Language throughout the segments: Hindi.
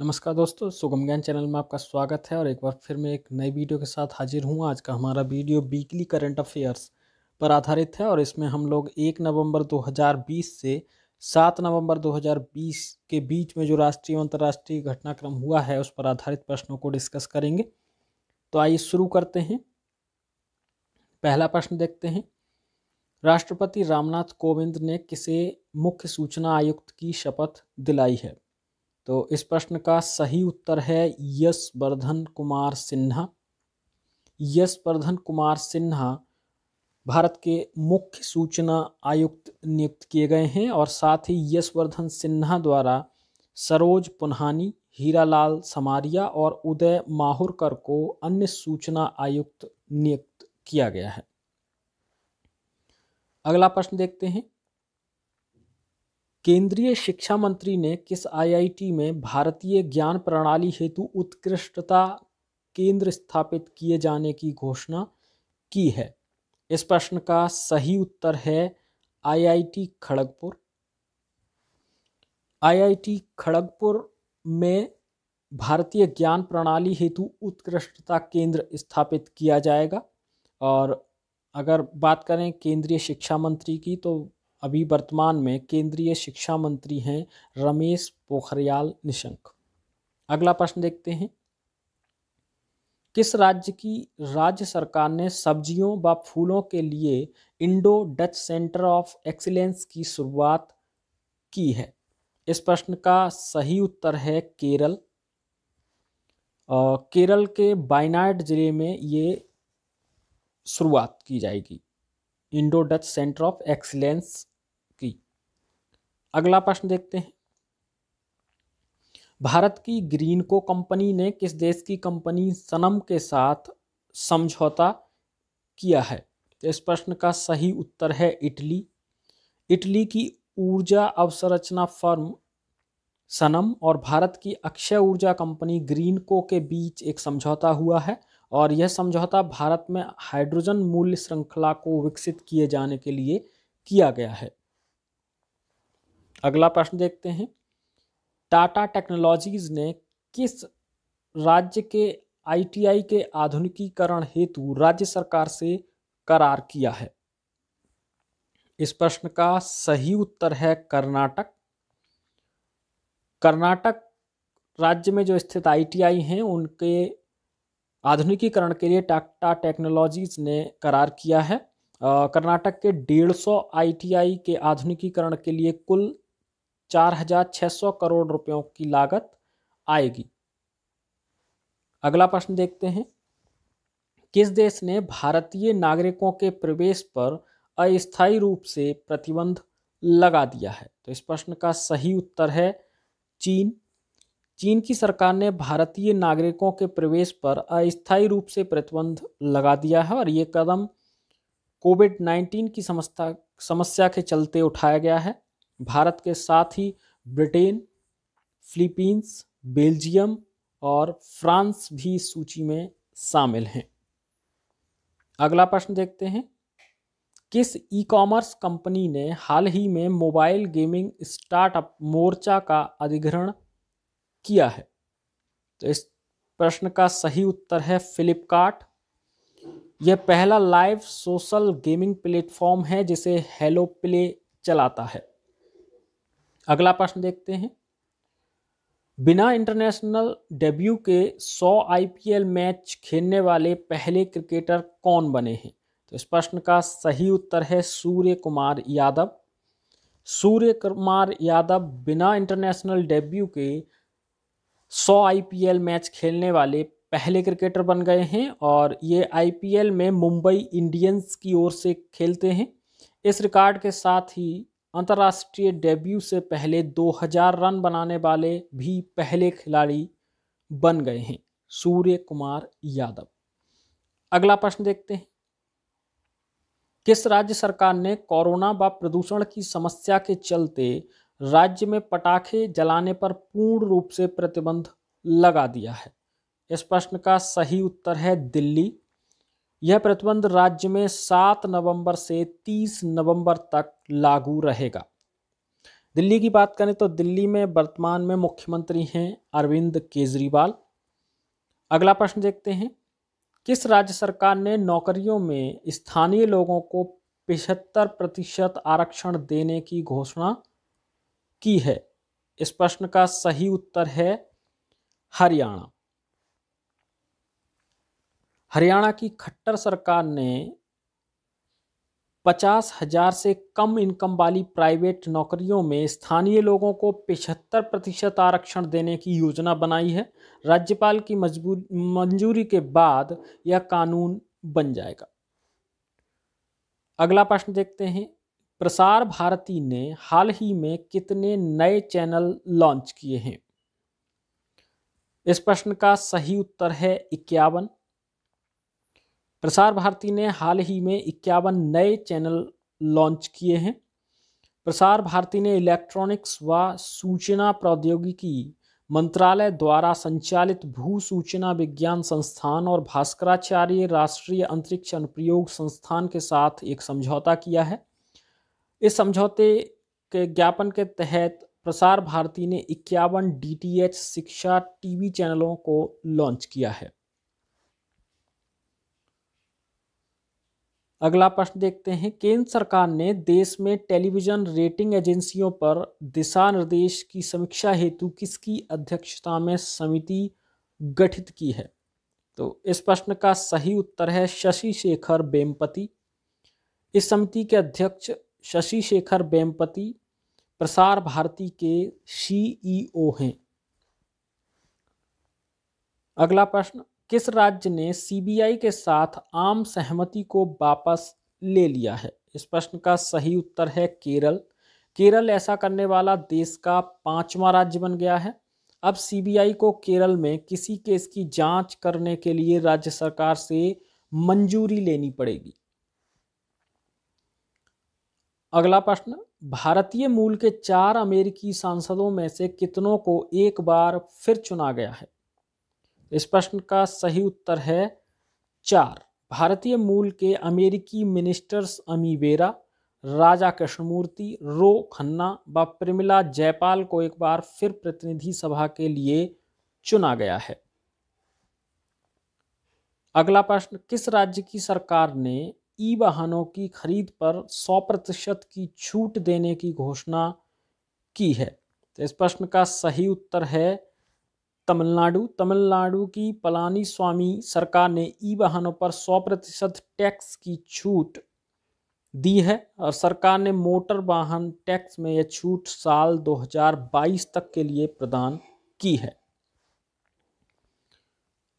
नमस्कार दोस्तों सुगम ज्ञान चैनल में आपका स्वागत है और एक बार फिर मैं एक नई वीडियो के साथ हाजिर हूँ आज का हमारा वीडियो वीकली करंट अफेयर्स पर आधारित है और इसमें हम लोग एक नवंबर 2020 से सात नवंबर 2020 के बीच में जो राष्ट्रीय और अंतर्राष्ट्रीय घटनाक्रम हुआ है उस पर आधारित प्रश्नों को डिस्कस करेंगे तो आइए शुरू करते हैं पहला प्रश्न देखते हैं राष्ट्रपति रामनाथ कोविंद ने किसे मुख्य सूचना आयुक्त की शपथ दिलाई है तो इस प्रश्न का सही उत्तर है यश वर्धन कुमार सिन्हा यश वर्धन कुमार सिन्हा भारत के मुख्य सूचना आयुक्त नियुक्त किए गए हैं और साथ ही यशवर्धन सिन्हा द्वारा सरोज पुन्हानी हीरालाल समारिया और उदय माहुरकर को अन्य सूचना आयुक्त नियुक्त किया गया है अगला प्रश्न देखते हैं केंद्रीय शिक्षा मंत्री ने किस आईआईटी में भारतीय ज्ञान प्रणाली हेतु उत्कृष्टता केंद्र स्थापित किए जाने की घोषणा की है इस प्रश्न का सही उत्तर है आईआईटी खड़गपुर आईआईटी खड़गपुर में भारतीय ज्ञान प्रणाली हेतु उत्कृष्टता केंद्र स्थापित किया जाएगा और अगर बात करें केंद्रीय शिक्षा मंत्री की तो अभी वर्तमान में केंद्रीय शिक्षा मंत्री हैं रमेश पोखरियाल निशंक अगला प्रश्न देखते हैं किस राज्य की राज्य सरकार ने सब्जियों व फूलों के लिए Indo Dutch centre of excellence की शुरुआत की है इस प्रश्न का सही उत्तर है केरल केरल के बायनाड जिले में ये शुरुआत की जाएगी Indo Dutch centre of excellence की अगला प्रश्न देखते हैं भारत की ग्रीन को कंपनी ने किस देश की कंपनी सनम के साथ समझौता किया है तो इस प्रश्न का सही उत्तर है इटली इटली की ऊर्जा अवसंरचना फर्म सनम और भारत की अक्षय ऊर्जा कंपनी ग्रीनको के बीच एक समझौता हुआ है और यह समझौता भारत में हाइड्रोजन मूल्य श्रृंखला को विकसित किए जाने के लिए किया गया है अगला प्रश्न देखते हैं टाटा टेक्नोलॉजीज ने किस राज्य के आईटीआई के आधुनिकीकरण हेतु राज्य सरकार से करार किया है इस प्रश्न का सही उत्तर है कर्नाटक कर्नाटक राज्य में जो स्थित आईटीआई हैं उनके आधुनिकीकरण के लिए टाटा टेक्नोलॉजीज ने करार किया है कर्नाटक के 150 आईटीआई के आधुनिकीकरण के लिए कुल 4,600 करोड़ रुपयों की लागत आएगी अगला प्रश्न देखते हैं किस देश ने भारतीय नागरिकों के प्रवेश पर अस्थायी रूप से प्रतिबंध लगा दिया है तो इस प्रश्न का सही उत्तर है चीन चीन की सरकार ने भारतीय नागरिकों के प्रवेश पर अस्थायी रूप से प्रतिबंध लगा दिया है और ये कदम कोविड 19 की समस्या समस्या के चलते उठाया गया है भारत के साथ ही ब्रिटेन फिलीपींस बेल्जियम और फ्रांस भी सूची में शामिल हैं अगला प्रश्न देखते हैं किस ई कॉमर्स कंपनी ने हाल ही में मोबाइल गेमिंग स्टार्टअप मोर्चा का अधिग्रहण किया है तो इस प्रश्न का सही उत्तर है फ्लिपकार्ट यह पहला लाइव सोशल गेमिंग प्लेटफॉर्म है जिसे हेलो प्ले चलाता है अगला प्रश्न देखते हैं बिना इंटरनेशनल डेब्यू के 100 आईपीएल मैच खेलने वाले पहले क्रिकेटर कौन बने हैं तो इस प्रश्न का सही उत्तर है सूर्य कुमार यादव सूर्य कुमार यादव बिना इंटरनेशनल डेब्यू के सौ आईपीएल मैच खेलने वाले पहले क्रिकेटर बन गए हैं और ये आईपीएल में मुंबई इंडियंस की ओर से खेलते हैं इस रिकॉर्ड के साथ ही अंतर्राष्ट्रीय डेब्यू से पहले 2000 रन बनाने वाले भी पहले खिलाड़ी बन गए हैं सूर्य कुमार यादव अगला प्रश्न देखते हैं किस राज्य सरकार ने कोरोना व प्रदूषण की समस्या के चलते राज्य में पटाखे जलाने पर पूर्ण रूप से प्रतिबंध लगा दिया है इस प्रश्न का सही उत्तर है दिल्ली यह प्रतिबंध राज्य में 7 नवंबर से 30 नवंबर तक लागू रहेगा दिल्ली की बात करें तो दिल्ली में वर्तमान में मुख्यमंत्री हैं अरविंद केजरीवाल अगला प्रश्न देखते हैं किस राज्य सरकार ने नौकरियों में स्थानीय लोगों को पिछहत्तर प्रतिशत आरक्षण देने की घोषणा की है इस प्रश्न का सही उत्तर है हरियाणा हरियाणा की खट्टर सरकार ने पचास हजार से कम इनकम वाली प्राइवेट नौकरियों में स्थानीय लोगों को पिछहत्तर प्रतिशत आरक्षण देने की योजना बनाई है राज्यपाल की मजबूर मंजूरी के बाद यह कानून बन जाएगा अगला प्रश्न देखते हैं प्रसार भारती ने हाल ही में कितने नए चैनल लॉन्च किए हैं इस प्रश्न का सही उत्तर है इक्यावन प्रसार भारती ने हाल ही में इक्यावन नए चैनल लॉन्च किए हैं प्रसार भारती ने इलेक्ट्रॉनिक्स व सूचना प्रौद्योगिकी मंत्रालय द्वारा संचालित भू सूचना विज्ञान संस्थान और भास्कराचार्य राष्ट्रीय अंतरिक्ष अनुप्रयोग संस्थान के साथ एक समझौता किया है इस समझौते के ज्ञापन के तहत प्रसार भारती ने इक्यावन डीटीएच शिक्षा टीवी चैनलों को लॉन्च किया है अगला प्रश्न देखते हैं केंद्र सरकार ने देश में टेलीविजन रेटिंग एजेंसियों पर दिशा निर्देश की समीक्षा हेतु किसकी अध्यक्षता में समिति गठित की है तो इस प्रश्न का सही उत्तर है शशि शेखर बेमपति इस समिति के अध्यक्ष शशि शेखर वेम्पति प्रसार भारती के सीईओ e हैं अगला प्रश्न किस राज्य ने सीबीआई के साथ आम सहमति को वापस ले लिया है इस प्रश्न का सही उत्तर है केरल केरल ऐसा करने वाला देश का पांचवा राज्य बन गया है अब सीबीआई को केरल में किसी केस की जांच करने के लिए राज्य सरकार से मंजूरी लेनी पड़ेगी अगला प्रश्न भारतीय मूल के चार अमेरिकी सांसदों में से कितनों को एक बार फिर चुना गया है इस प्रश्न का सही उत्तर है चार भारतीय मूल के अमेरिकी मिनिस्टर्स अमीबेरा राजा कृष्णमूर्ति रो खन्ना व प्रमिला जयपाल को एक बार फिर प्रतिनिधि सभा के लिए चुना गया है अगला प्रश्न किस राज्य की सरकार ने ई वाहनों की खरीद पर 100 प्रतिशत की छूट देने की घोषणा की है तो इस प्रश्न का सही उत्तर है तमिलनाडु तमिलनाडु की पलानी स्वामी सरकार ने ई वाहनों पर 100 प्रतिशत टैक्स की छूट दी है और सरकार ने मोटर वाहन टैक्स में यह छूट साल 2022 तक के लिए प्रदान की है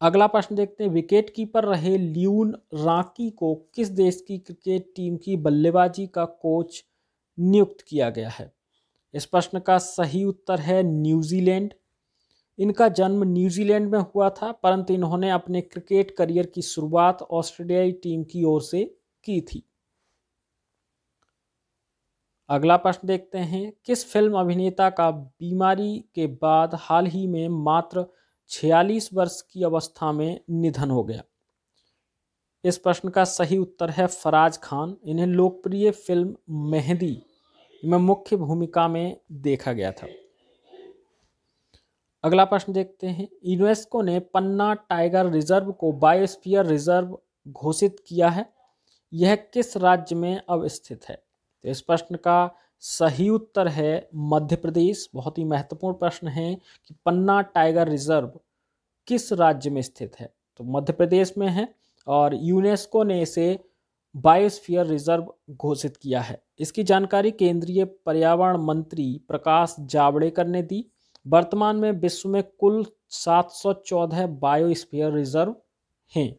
अगला प्रश्न देखते हैं विकेट कीपर रहे ल्यून राकी को किस देश की क्रिकेट टीम की बल्लेबाजी का कोच नियुक्त किया गया है इस प्रश्न का सही उत्तर है न्यूजीलैंड इनका जन्म न्यूजीलैंड में हुआ था परंतु इन्होंने अपने क्रिकेट करियर की शुरुआत ऑस्ट्रेलियाई टीम की ओर से की थी अगला प्रश्न देखते हैं किस फिल्म अभिनेता का बीमारी के बाद हाल ही में मात्र छियालीस वर्ष की अवस्था में निधन हो गया इस प्रश्न का सही उत्तर है फराज खान इन्हें लोकप्रिय फिल्म मेहंदी में मुख्य भूमिका में देखा गया था अगला प्रश्न देखते हैं यूनेस्को ने पन्ना टाइगर रिजर्व को बायोस्फीयर रिजर्व घोषित किया है यह किस राज्य में अब स्थित है तो इस प्रश्न का सही उत्तर है मध्य प्रदेश बहुत ही महत्वपूर्ण प्रश्न है कि पन्ना टाइगर रिजर्व किस राज्य में स्थित है तो मध्य प्रदेश में है और यूनेस्को ने इसे बायोस्फीयर रिजर्व घोषित किया है इसकी जानकारी केंद्रीय पर्यावरण मंत्री प्रकाश जावड़ेकर ने दी वर्तमान में विश्व में कुल 714 बायोस्फीयर रिजर्व हैं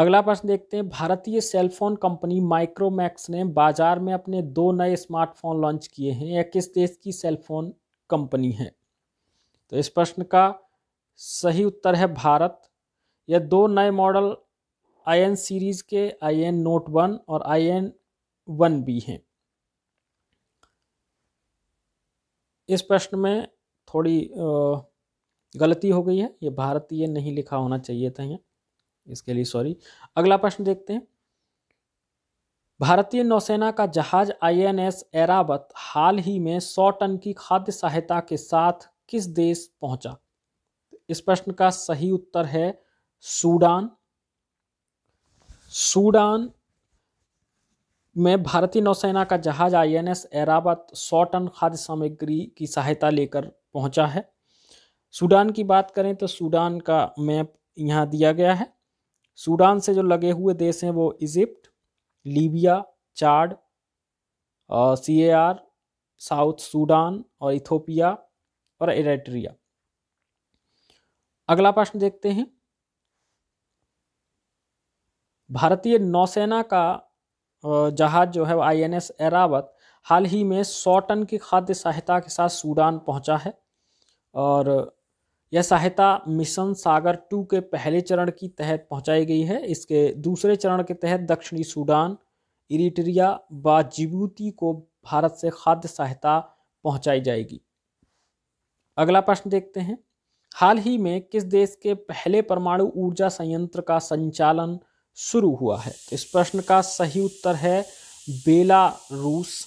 अगला प्रश्न देखते हैं भारतीय सेलफोन कंपनी माइक्रोमैक्स ने बाजार में अपने दो नए स्मार्टफोन लॉन्च किए हैं यह किस देश की सेलफोन कंपनी है तो इस प्रश्न का सही उत्तर है भारत यह दो नए मॉडल आई एन सीरीज के आई एन नोट वन और आई एन वन बी हैं इस प्रश्न में थोड़ी गलती हो गई है ये भारतीय नहीं लिखा होना चाहिए था यहाँ इसके लिए सॉरी अगला प्रश्न देखते हैं भारतीय नौसेना का जहाज आईएनएस एरावत हाल ही में 100 टन की खाद्य सहायता के साथ किस देश पहुंचा इस प्रश्न का सही उत्तर है सूडान सूडान में भारतीय नौसेना का जहाज आईएनएस एरावत 100 टन खाद्य सामग्री की सहायता लेकर पहुंचा है सूडान की बात करें तो सूडान का मैप यहां दिया गया है सूडान से जो लगे हुए देश हैं वो Egypt Libya Chad C A R South Sudan और इथोपिया और इरेट्रिया अगला प्रश्न देखते हैं भारतीय नौसेना का जहाज जो है आई एन एस एरावत हाल ही में सौ टन की खाद्य सहायता के साथ सूडान पहुंचा है और यह सहायता मिशन सागर टू के पहले चरण की तहत पहुंचाई गई है इसके दूसरे चरण के तहत दक्षिणी सूडान इरिटेरिया व जिबूती को भारत से खाद्य सहायता पहुंचाई जाएगी अगला प्रश्न देखते हैं हाल ही में किस देश के पहले परमाणु ऊर्जा संयंत्र का संचालन शुरू हुआ है इस प्रश्न का सही उत्तर है बेलारूस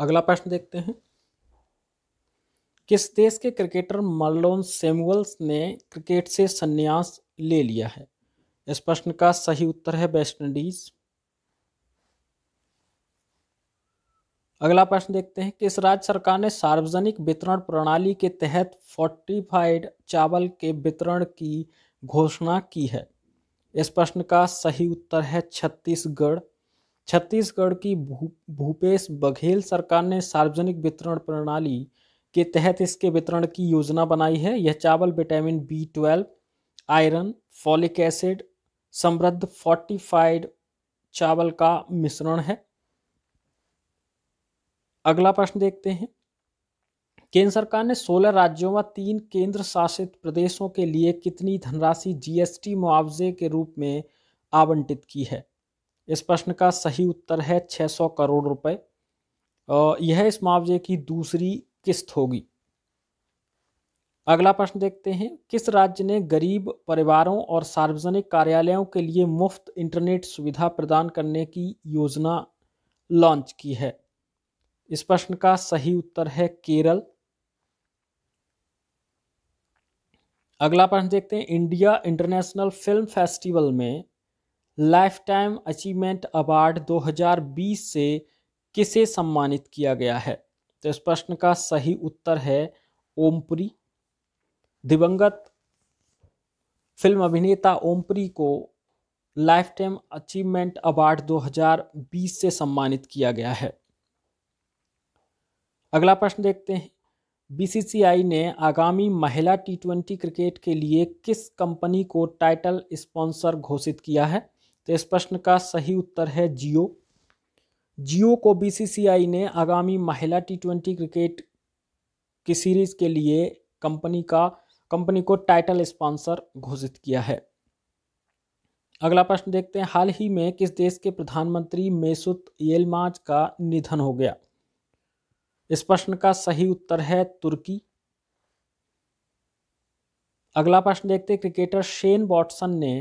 अगला प्रश्न देखते हैं किस देश के क्रिकेटर मर्लोन सेमुअल्स ने क्रिकेट से संन्यास ले लिया है इस प्रश्न का सही उत्तर है वेस्टइंडीज अगला प्रश्न देखते हैं किस राज्य सरकार ने सार्वजनिक वितरण प्रणाली के तहत फोर्टिफाइड चावल के वितरण की घोषणा की है इस प्रश्न का सही उत्तर है छत्तीसगढ़ छत्तीसगढ़ की भूपेश बघेल सरकार ने सार्वजनिक वितरण प्रणाली के तहत इसके वितरण की योजना बनाई है यह चावल vitamin B twelve iron folic acid समृद्ध फोर्टिफाइड चावल का मिश्रण है अगला प्रश्न देखते हैं केंद्र सरकार ने 16 राज्यों व तीन केंद्र शासित प्रदेशों के लिए कितनी धनराशि जीएसटी मुआवजे के रूप में आवंटित की है इस प्रश्न का सही उत्तर है 600 करोड़ रुपए यह इस मुआवजे की दूसरी किस्त होगी अगला प्रश्न देखते हैं किस राज्य ने गरीब परिवारों और सार्वजनिक कार्यालयों के लिए मुफ्त इंटरनेट सुविधा प्रदान करने की योजना लॉन्च की है इस प्रश्न का सही उत्तर है केरल अगला प्रश्न देखते हैं इंडिया इंटरनेशनल फिल्म फेस्टिवल में लाइफ टाइम अचीवमेंट अवार्ड 2020 से किसे सम्मानित किया गया है तो इस प्रश्न का सही उत्तर है ओमपुरी दिवंगत फिल्म अभिनेता ओमपुरी को लाइफ टाइम अचीवमेंट अवार्ड 2020 से सम्मानित किया गया है अगला प्रश्न देखते हैं बीसीसीआई ने आगामी महिला टी ट्वेंटी क्रिकेट के लिए किस कंपनी को टाइटल स्पॉन्सर घोषित किया है तो इस प्रश्न का सही उत्तर है जियो जियो को बीसीसीआई ने आगामी महिला टी ट्वेंटी क्रिकेट की सीरीज के लिए कंपनी का कंपनी को टाइटल स्पॉन्सर घोषित किया है अगला प्रश्न देखते हैं हाल ही में किस देश के प्रधानमंत्री मेसुत येलमाज का निधन हो गया इस प्रश्न का सही उत्तर है तुर्की अगला प्रश्न देखते हैं क्रिकेटर शेन वॉटसन ने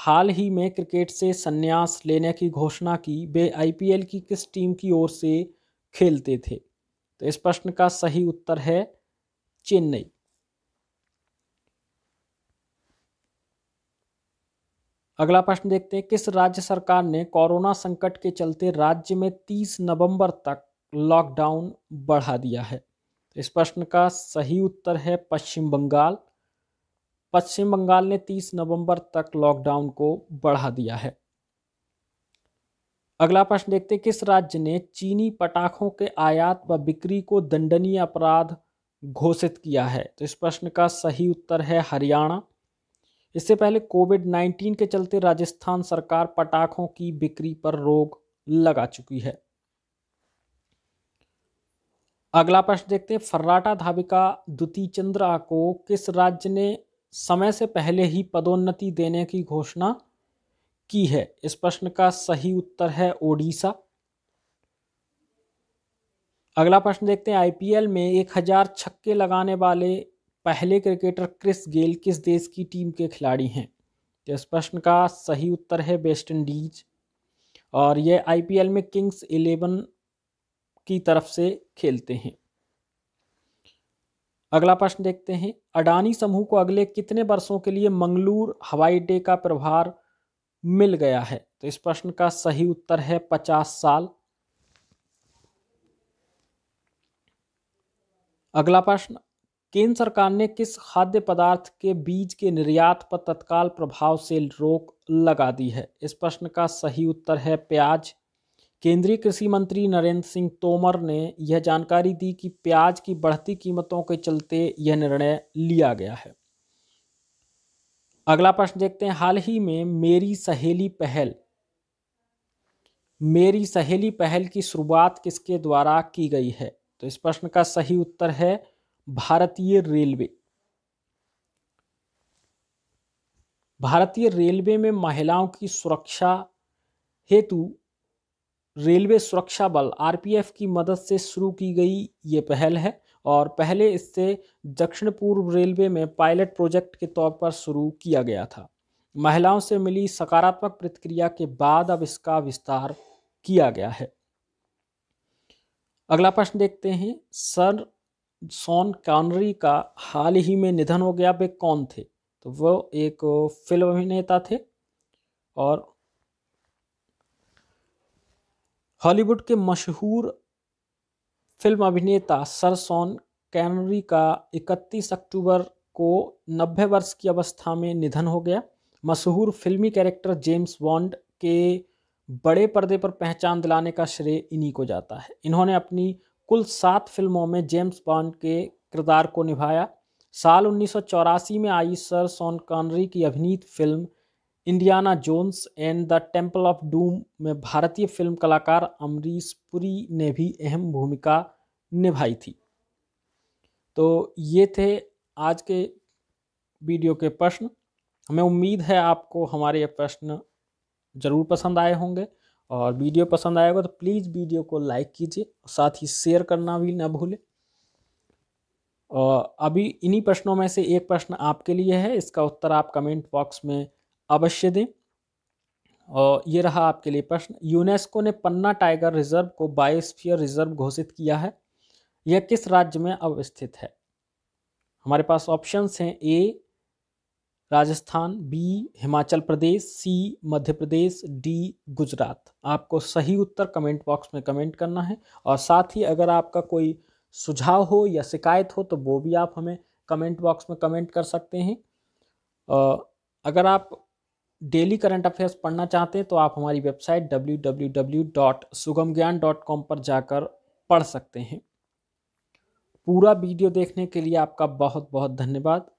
हाल ही में क्रिकेट से संन्यास लेने की घोषणा की वे आई की किस टीम की ओर से खेलते थे तो इस प्रश्न का सही उत्तर है चेन्नई अगला प्रश्न देखते हैं किस राज्य सरकार ने कोरोना संकट के चलते राज्य में 30 नवंबर तक लॉकडाउन बढ़ा दिया है तो इस प्रश्न का सही उत्तर है पश्चिम बंगाल पश्चिम बंगाल ने 30 नवंबर तक लॉकडाउन को बढ़ा दिया है अगला प्रश्न देखते हैं किस राज्य ने चीनी पटाखों के आयात व बिक्री को दंडनीय अपराध घोषित किया है तो इस प्रश्न का सही उत्तर है हरियाणा इससे पहले कोविड 19 के चलते राजस्थान सरकार पटाखों की बिक्री पर रोक लगा चुकी है अगला प्रश्न देखते हैं फर्राटा धाविका द्वितीय चंद्रा को किस राज्य ने समय से पहले ही पदोन्नति देने की घोषणा की है इस प्रश्न का सही उत्तर है ओडिशा अगला प्रश्न देखते हैं आईपीएल में एक हजार छक्के लगाने वाले पहले क्रिकेटर क्रिस गेल किस देश की टीम के खिलाड़ी हैं तो इस प्रश्न का सही उत्तर है वेस्ट इंडीज और यह आईपीएल में किंग्स इलेवन की तरफ से खेलते हैं अगला प्रश्न देखते हैं अडानी समूह को अगले कितने वर्षों के लिए मंगलूर हवाई अड्डे का प्रभार मिल गया है तो इस प्रश्न का सही उत्तर है पचास साल अगला प्रश्न केंद्र सरकार ने किस खाद्य पदार्थ के बीज के निर्यात पर तत्काल प्रभाव से रोक लगा दी है इस प्रश्न का सही उत्तर है प्याज केंद्रीय कृषि मंत्री नरेंद्र सिंह तोमर ने यह जानकारी दी कि प्याज की बढ़ती कीमतों के चलते यह निर्णय लिया गया है अगला प्रश्न देखते हैं हाल ही में मेरी सहेली पहल मेरी सहेली पहल की शुरुआत किसके द्वारा की गई है तो इस प्रश्न का सही उत्तर है भारतीय रेलवे भारतीय रेलवे में महिलाओं की सुरक्षा हेतु रेलवे सुरक्षा बल आरपीएफ की मदद से शुरू की गई ये पहल है और पहले इससे दक्षिण पूर्व रेलवे में पायलट प्रोजेक्ट के तौर पर शुरू किया गया था महिलाओं से मिली सकारात्मक प्रतिक्रिया के बाद अब इसका विस्तार किया गया है अगला प्रश्न देखते हैं सर सॉन कानरी का हाल ही में निधन हो गया वे कौन थे तो वो एक फिल्म अभिनेता थे और हॉलीवुड के मशहूर फिल्म अभिनेता सर सोन कैनरी का 31 अक्टूबर को 90 वर्ष की अवस्था में निधन हो गया मशहूर फिल्मी कैरेक्टर जेम्स बॉन्ड के बड़े पर्दे पर पहचान दिलाने का श्रेय इन्हीं को जाता है इन्होंने अपनी कुल सात फिल्मों में जेम्स बॉन्ड के किरदार को निभाया साल उन्नीस में आई सर सोन कानरी की अभिनीत film Indiana Jones and the Temple of Doom में भारतीय फिल्म कलाकार अमरीश पुरी ने भी अहम भूमिका निभाई थी तो ये थे आज के वीडियो के प्रश्न हमें उम्मीद है आपको हमारे ये प्रश्न ज़रूर पसंद आए होंगे और वीडियो पसंद आएगा तो प्लीज़ वीडियो को लाइक कीजिए साथ ही शेयर करना भी ना भूलें और अभी इन्हीं प्रश्नों में से एक प्रश्न आपके लिए है इसका उत्तर आप कमेंट बॉक्स में अवश्य दें और ये रहा आपके लिए प्रश्न यूनेस्को ने पन्ना टाइगर रिजर्व को बायोस्फीयर रिजर्व घोषित किया है यह किस राज्य में अवस्थित है हमारे पास ऑप्शंस हैं A Rajasthan B Himachal Pradesh C Madhya Pradesh D Gujarat आपको सही उत्तर कमेंट बॉक्स में कमेंट करना है और साथ ही अगर आपका कोई सुझाव हो या शिकायत हो तो वो भी आप हमें कमेंट बॉक्स में कमेंट कर सकते हैं अगर आप डेली करंट अफेयर्स पढ़ना चाहते हैं तो आप हमारी वेबसाइट www.sugamgyan.com पर जाकर पढ़ सकते हैं पूरा वीडियो देखने के लिए आपका बहुत बहुत धन्यवाद